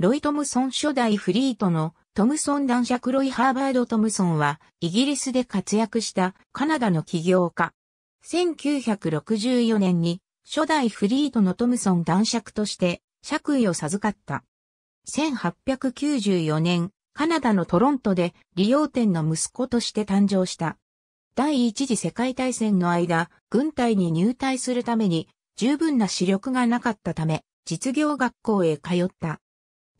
ロイ・トムソン初代フリートのトムソン男爵ロイ・ハーバード・トムソンはイギリスで活躍したカナダの起業家。1964年に初代フリートのトムソン男爵として爵位を授かった。1894年、カナダのトロントで利用店の息子として誕生した。第一次世界大戦の間、軍隊に入隊するために十分な視力がなかったため、実業学校へ通った。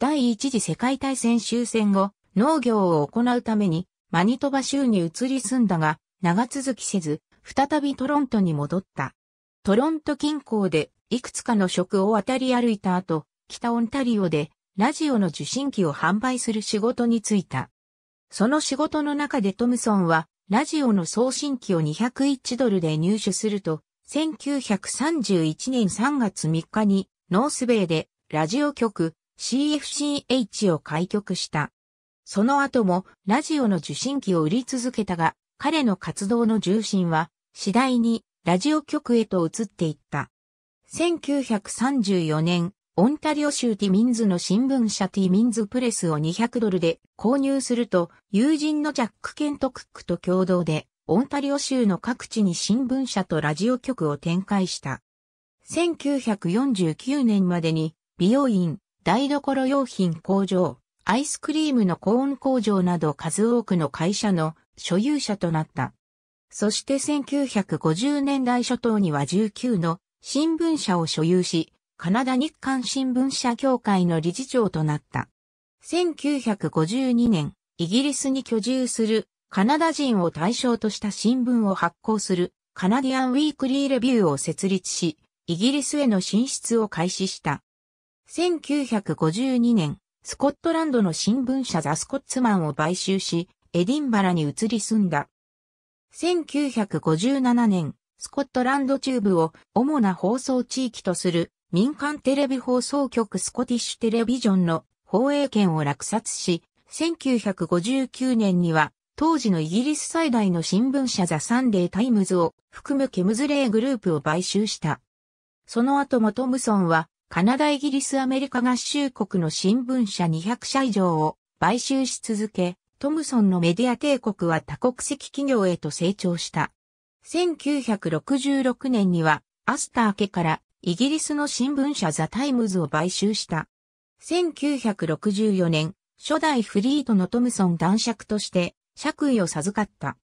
第一次世界大戦終戦後、農業を行うために、マニトバ州に移り住んだが、長続きせず、再びトロントに戻った。トロント近郊で、いくつかの職を渡り歩いた後、北オンタリオで、ラジオの受信機を販売する仕事に就いた。その仕事の中でトムソンは、ラジオの送信機を201ドルで入手すると、1931年3月3日に、ノースベイで、ラジオ局、CFCH を開局した。その後もラジオの受信機を売り続けたが、彼の活動の重心は次第にラジオ局へと移っていった。1934年、オンタリオ州ティミンズの新聞社ティミンズプレスを200ドルで購入すると、友人のジャック・ケント・クックと共同で、オンタリオ州の各地に新聞社とラジオ局を展開した。1949年までに、美容院、台所用品工場、アイスクリームのコーン工場など数多くの会社の所有者となった。そして1950年代初頭には19の新聞社を所有し、カナダ日刊新聞社協会の理事長となった。1952年、イギリスに居住するカナダ人を対象とした新聞を発行するカナディアンウィークリーレビューを設立し、イギリスへの進出を開始した。1952年、スコットランドの新聞社ザ・スコッツマンを買収し、エディンバラに移り住んだ。1957年、スコットランド中部を主な放送地域とする民間テレビ放送局スコティッシュテレビジョンの放映権を落札し、1959年には当時のイギリス最大の新聞社ザ・サンデー・タイムズを含むケムズレーグループを買収した。その後もトムソンはカナダイギリスアメリカ合衆国の新聞社200社以上を買収し続け、トムソンのメディア帝国は多国籍企業へと成長した。1966年にはアスター家からイギリスの新聞社ザ・タイムズを買収した。1964年、初代フリートのトムソン男爵として爵位を授かった。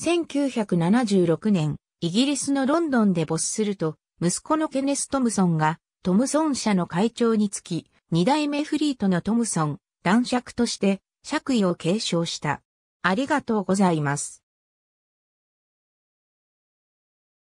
1976年、イギリスのロンドンで没すると、息子のケネス・トムソンがトムソン社の会長につき、二代目フリートのトムソン、男爵として、爵位を継承した。ありがとうございます。